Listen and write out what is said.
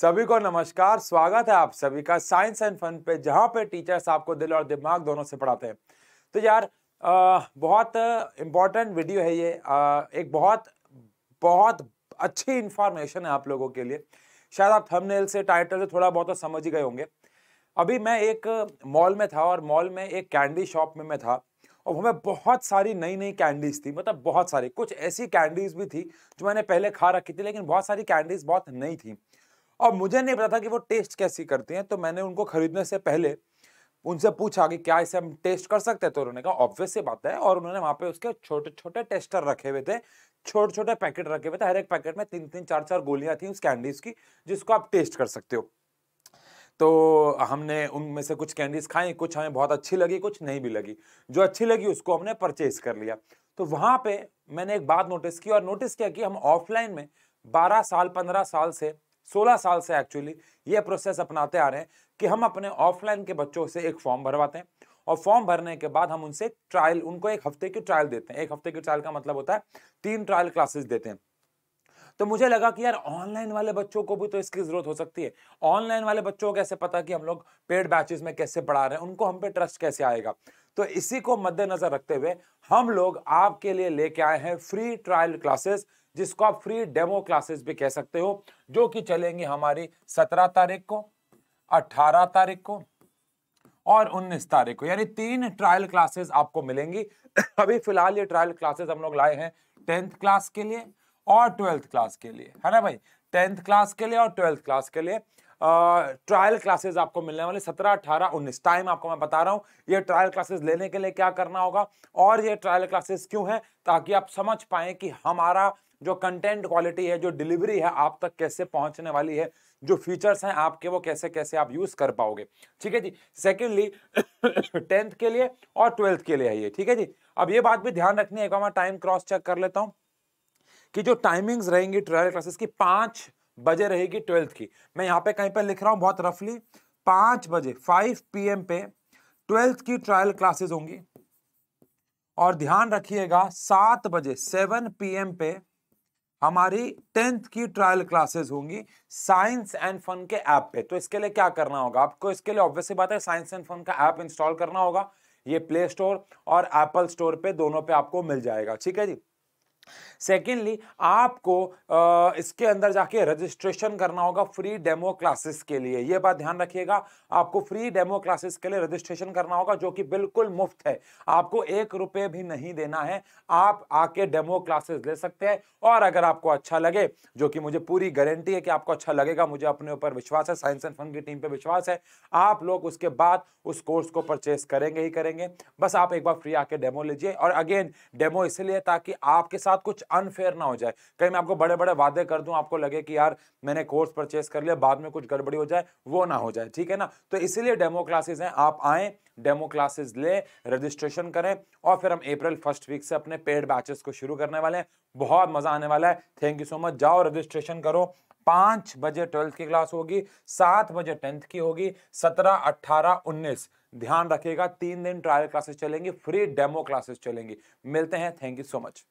सभी को नमस्कार स्वागत है आप सभी का साइंस एंड फन पे जहाँ पे टीचर्स आपको दिल और दिमाग दोनों से पढ़ाते हैं तो यार आ, बहुत इम्पोर्टेंट वीडियो है ये आ, एक बहुत बहुत अच्छी इन्फॉर्मेशन है आप लोगों के लिए शायद आप थंबनेल से टाइटल से थोड़ा बहुत तो समझ ही गए होंगे अभी मैं एक मॉल में था और मॉल में एक कैंडी शॉप में मैं था और हमें बहुत सारी नई नई कैंडीज़ थी मतलब बहुत सारी कुछ ऐसी कैंडीज़ भी थी जो मैंने पहले खा रखी थी लेकिन बहुत सारी कैंडीज़ बहुत नई थी और मुझे नहीं पता था कि वो टेस्ट कैसी करती हैं तो मैंने उनको खरीदने से पहले उनसे पूछा कि क्या इसे हम टेस्ट कर सकते हैं तो उन्होंने कहा ऑब्वियस से बात है और उन्होंने वहाँ पे उसके छोटे छोटे टेस्टर रखे हुए थे छोटे छोटे पैकेट रखे हुए थे हर एक पैकेट में तीन तीन चार चार गोलियाँ थी उस कैंडीज़ की जिसको आप टेस्ट कर सकते हो तो हमने उनमें से कुछ कैंडीज़ खाई कुछ हमें बहुत अच्छी लगी कुछ नहीं भी लगी जो अच्छी लगी उसको हमने परचेज कर लिया तो वहाँ पे मैंने एक बात नोटिस की और नोटिस किया कि हम ऑफलाइन में 12 साल 15 साल से सोलह साल से एक्चुअली ये प्रोसेस अपनाते आ रहे हैं कि हम अपने ऑफलाइन के बच्चों से एक फॉर्म भरवाते हैं और फॉर्म भरने के बाद हम उनसे ट्रायल उनको एक हफ्ते की ट्रायल देते हैं एक हफ्ते की ट्रायल का मतलब होता है तीन ट्रायल क्लासेस देते हैं तो मुझे लगा कि यार ऑनलाइन वाले बच्चों को भी तो इसकी जरूरत हो सकती है ऑनलाइन वाले बच्चों को कैसे पता कि हम लोग पेड बैचेस में कैसे पढ़ा रहे हैं उनको हम पे ट्रस्ट कैसे आएगा तो इसी को मद्देनजर रखते हुए हम लोग आपके लिए लेके आए हैं फ्री ट्रायल क्लासेस जिसको आप फ्री डेमो क्लासेस भी कह सकते हो जो कि चलेंगे हमारी सत्रह तारीख को अट्ठारह तारीख को और 19 तारीख को यानी तीन ट्रायल क्लासेस आपको मिलेंगी अभी फिलहाल ये ट्रायल क्लासेस हम लोग लाए हैं टेंथ क्लास के लिए और ट्वेल्थ क्लास के लिए है ना भाई टेंथ क्लास के लिए और ट्वेल्थ क्लास के लिए ट्रायल uh, क्लासेस आपको मिलने वाले सत्रह अठारह उन्नीस टाइम आपको मैं बता रहा हूँ ये ट्रायल क्लासेस लेने के लिए क्या करना होगा और ये ट्रायल क्लासेस क्यों है ताकि आप समझ पाए कि हमारा जो कंटेंट क्वालिटी है जो डिलीवरी है आप तक कैसे पहुंचने वाली है जो फीचर्स हैं आपके वो कैसे कैसे आप यूज कर पाओगे ठीक है जी सेकेंडली टेंथ के लिए और ट्वेल्थ के लिए है ये ठीक है जी अब ये बात भी ध्यान रखनी है एक बार टाइम क्रॉस चेक कर लेता हूँ कि जो टाइमिंग्स रहेंगी ट्वेल्थ क्लासेस की पाँच बजे रहेगी ट्वेल्थ की मैं यहाँ पे कहीं पर लिख रहा हूँ बहुत रफली पाँच बजे फाइव पी पे ट्वेल्थ की ट्रायल क्लासेस होंगी और ध्यान रखिएगा सात बजे सेवन पीएम पे हमारी टेंथ की ट्रायल क्लासेस होंगी साइंस एंड फन के ऐप पे तो इसके लिए क्या करना होगा आपको इसके लिए ऑब्वियसली बात है साइंस एंड फन का ऐप इंस्टॉल करना होगा ये प्ले स्टोर और एप्पल स्टोर पे दोनों पे आपको मिल जाएगा ठीक है जी सेकेंडली आपको आ, इसके अंदर जाके रजिस्ट्रेशन करना होगा फ्री डेमो क्लासेस के लिए ये बात ध्यान रखिएगा आपको फ्री डेमो क्लासेस के लिए रजिस्ट्रेशन करना होगा जो कि बिल्कुल मुफ्त है आपको एक रुपये भी नहीं देना है आप आके डेमो क्लासेस ले सकते हैं और अगर आपको अच्छा लगे जो कि मुझे पूरी गारंटी है कि आपको अच्छा लगेगा मुझे अपने ऊपर विश्वास है साइंस एंड फन की टीम पर विश्वास है आप लोग उसके बाद उस कोर्स को परचेस करेंगे ही करेंगे बस आप एक बार फ्री आके डेमो लीजिए और अगेन डेमो इसलिए ताकि आपके साथ बात कुछ अनफेयर ना हो जाए कहीं मैं आपको बड़े बड़े वादे कर दूं आपको लगे कि यार मैंने कोर्स परचेस कर लिया बाद में कुछ गड़बड़ी हो जाए वो ना हो जाए ठीक है ना तो इसीलिए डेमो क्लासेज हैं आप आए डेमो क्लासेस ले रजिस्ट्रेशन करें और फिर हम अप्रैल फर्स्ट वीक से अपने पेड बैचेस को शुरू करने वाले हैं बहुत मजा आने वाला है थैंक यू सो मच जाओ रजिस्ट्रेशन करो पाँच बजे ट्वेल्थ की क्लास होगी सात बजे टेंथ की होगी सत्रह अट्ठारह उन्नीस ध्यान रखिएगा तीन दिन ट्रायल क्लासेस चलेंगी फ्री डेमो क्लासेस चलेंगी मिलते हैं थैंक यू सो मच